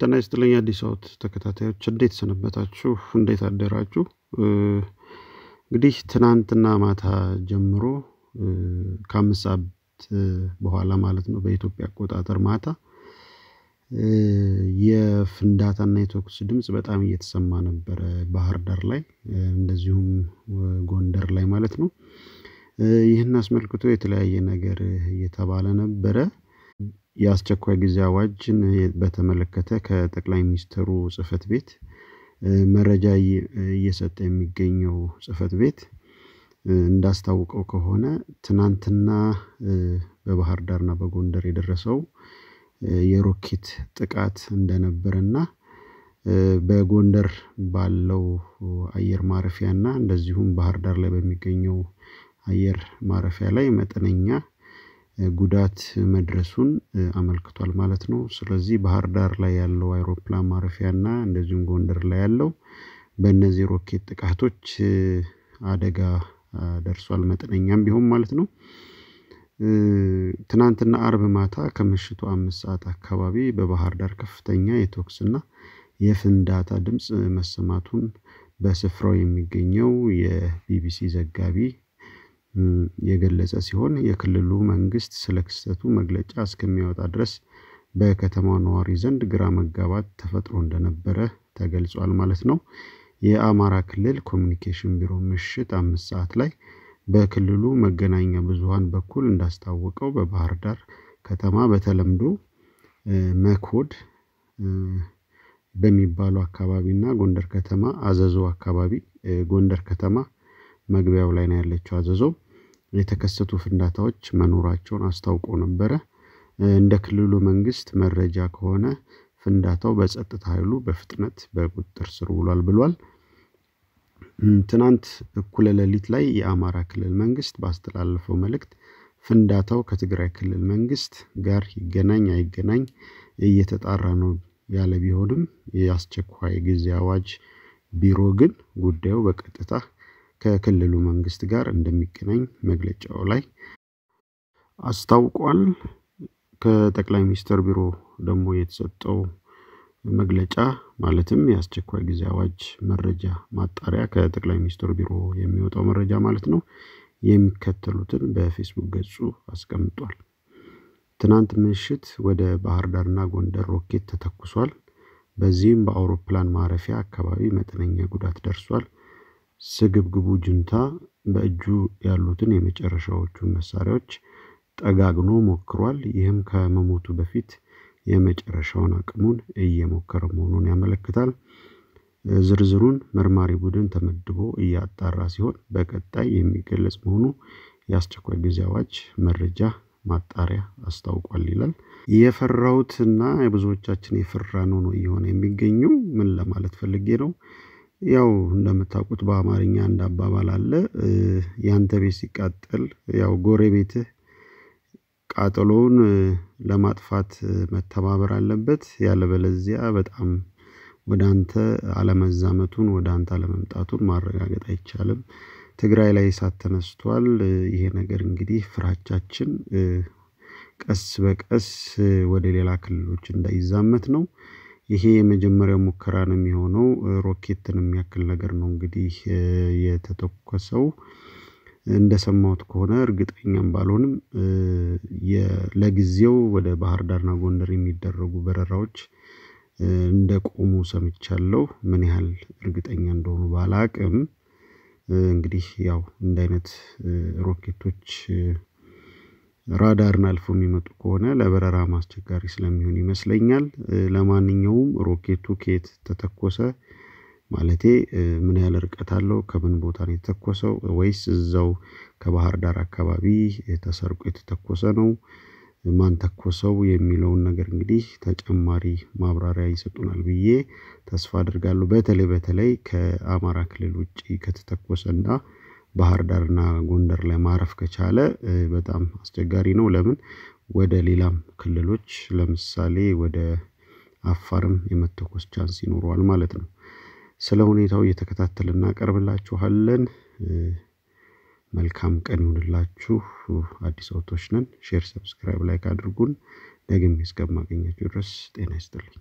ጤና ይስጥልኝ አዲስ አወት ተከታታዮች እንዴት ሰነበታችሁ? እንዴት አደራችሁ? እንግዲህ ትናንትና ማታ ጀምሮ ከአምስት ሰዓት በኋላ ማለት ነው በኢትዮጵያ አቆጣጠር ማታ የፍንዳታና የተኩስ ድምፅ በጣም እየተሰማ ነበረ፣ ባህር ዳር ላይ እንደዚሁም ጎንደር ላይ ማለት ነው። ይህን አስመልክቶ የተለያየ ነገር እየተባለ ነበረ። የአስቸኳይ ጊዜ አዋጅን በተመለከተ ከጠቅላይ ሚኒስትሩ ጽህፈት ቤት መረጃ እየሰጠ የሚገኘው ጽህፈት ቤት እንዳስታውቀው ከሆነ ትናንትና በባህር ዳርና በጎንደር የደረሰው የሮኬት ጥቃት እንደነበረና በጎንደር ባለው አየር ማረፊያና እንደዚሁም ባህር ዳር ላይ በሚገኘው አየር ማረፊያ ላይ መጠነኛ ጉዳት መድረሱን አመልክቷል ማለት ነው። ስለዚህ ባህር ዳር ላይ ያለው አይሮፕላን ማረፊያና እንደዚሁም ጎንደር ላይ ያለው በእነዚህ ሮኬት ጥቃቶች አደጋ ደርሷል መጠነኛም ቢሆን ማለት ነው። ትናንትና አርብ ማታ ከምሽቱ አምስት ሰዓት አካባቢ በባህር ዳር ከፍተኛ የተኩስና የፍንዳታ ድምፅ መሰማቱን በስፍራው የሚገኘው የቢቢሲ ዘጋቢ የገለጸ ሲሆን የክልሉ መንግስት ስለ ክስተቱ መግለጫ እስከሚያወጣ ድረስ በከተማው ነዋሪ ዘንድ ግራ መጋባት ተፈጥሮ እንደነበረ ተገልጿል ማለት ነው። የአማራ ክልል ኮሚኒኬሽን ቢሮ ምሽት አምስት ሰዓት ላይ በክልሉ መገናኛ ብዙሀን በኩል እንዳስታወቀው በባህር ዳር ከተማ በተለምዶ መኮድ በሚባለው አካባቢና ጎንደር ከተማ አዘዞ አካባቢ ጎንደር ከተማ መግቢያው ላይ ነው ያለችው አዘዞው የተከሰቱ ፍንዳታዎች መኖራቸውን አስታውቆ ነበረ። እንደ ክልሉ መንግስት መረጃ ከሆነ ፍንዳታው በጸጥታ ኃይሉ በፍጥነት በቁጥጥር ስር ውሏል ብሏል። ትናንት እኩለ ሌሊት ላይ የአማራ ክልል መንግስት ባስተላለፈው መልእክት ፍንዳታው ከትግራይ ክልል መንግስት ጋር ይገናኝ አይገናኝ እየተጣራ ነው ያለ ቢሆንም የአስቸኳይ ጊዜ አዋጅ ቢሮ ግን ጉዳዩ በቀጥታ ከክልሉ መንግስት ጋር እንደሚገናኝ መግለጫው ላይ አስታውቋል። ከጠቅላይ ሚኒስትር ቢሮ ደግሞ የተሰጠው መግለጫ ማለትም የአስቸኳይ ጊዜ አዋጅ መረጃ ማጣሪያ ከጠቅላይ ሚኒስትር ቢሮ የሚወጣው መረጃ ማለት ነው የሚከተሉትን በፌስቡክ ገጹ አስቀምጧል። ትናንት ምሽት ወደ ባህር ዳርና ጎንደር ሮኬት ተተኩሷል። በዚህም በአውሮፕላን ማረፊያ አካባቢ መጠነኛ ጉዳት ደርሷል። ስግብግቡ ጁንታ በእጁ ያሉትን የመጨረሻዎቹን መሳሪያዎች ጠጋግኖ ሞክሯል። ይህም ከመሞቱ በፊት የመጨረሻውን አቅሙን እየሞከረ መሆኑን ያመለክታል። ዝርዝሩን መርማሪ ቡድን ተመድቦ እያጣራ ሲሆን በቀጣይ የሚገለጽ መሆኑ የአስቸኳይ ጊዜ አዋጅ መረጃ ማጣሪያ አስታውቋል ይላል። የፈራውትና የብዙዎቻችን የፈራ ነው ነው እየሆነ የሚገኘው ምን ለማለት ፈልጌ ነው? ያው እንደምታውቁት በአማርኛ አንድ አባባል አለ። ያንተ ቤት ሲቃጠል ያው ጎረቤትህ ቃጠሎውን ለማጥፋት መተባበር አለበት። ያለበለዚያ በጣም ወደ አንተ አለመዛመቱን ወደ አንተ አለመምጣቱን ማረጋገጥ አይቻልም። ትግራይ ላይ እሳት ተነስቷል። ይሄ ነገር እንግዲህ ፍራቻችን ቀስ በቀስ ወደ ሌላ ክልሎች እንዳይዛመት ነው። ይሄ የመጀመሪያው ሙከራ ነው የሚሆነው። ሮኬትን የሚያክል ነገር ነው እንግዲህ የተተኮሰው። እንደሰማሁት ከሆነ እርግጠኛም ባልሆንም ለጊዜው ወደ ባህር ዳርና ጎንደር የሚደረጉ በረራዎች እንደቆሙ ሰምቻለሁ። ምን ያህል እርግጠኛ እንደሆኑ ባላቅም እንግዲህ ያው እንደ አይነት ሮኬቶች ራዳርን አልፎ የሚመጡ ከሆነ ለበረራም አስቸጋሪ ስለሚሆን ይመስለኛል። ለማንኛውም ሮኬቱ ከየት ተተኮሰ ማለቴ ምን ያህል ርቀት አለው? ከምን ቦታ ነው የተተኮሰው? ወይስ እዛው ከባህር ዳር አካባቢ ተሰርቆ የተተኮሰ ነው? ማን ተኮሰው የሚለውን ነገር እንግዲህ ተጨማሪ ማብራሪያ ይሰጡናል ብዬ ተስፋ አድርጋለሁ። በተለይ በተለይ ከአማራ ክልል ውጪ ከተተኮሰ እና ባህር ዳርና ጎንደር ላይ ማረፍ ከቻለ በጣም አስቸጋሪ ነው። ለምን ወደ ሌላም ክልሎች ለምሳሌ ወደ አፋርም የመተኮስ ቻንስ ይኖረዋል ማለት ነው። ስለ ሁኔታው እየተከታተል እናቀርብላችኋለን። መልካም ቀን ይሁንላችሁ። አዲስ አውቶች ነን። ሼር፣ ሰብስክራይብ፣ ላይክ አድርጉን። ደግሜ እስከማገኛችሁ ድረስ ጤና ይስጥልኝ።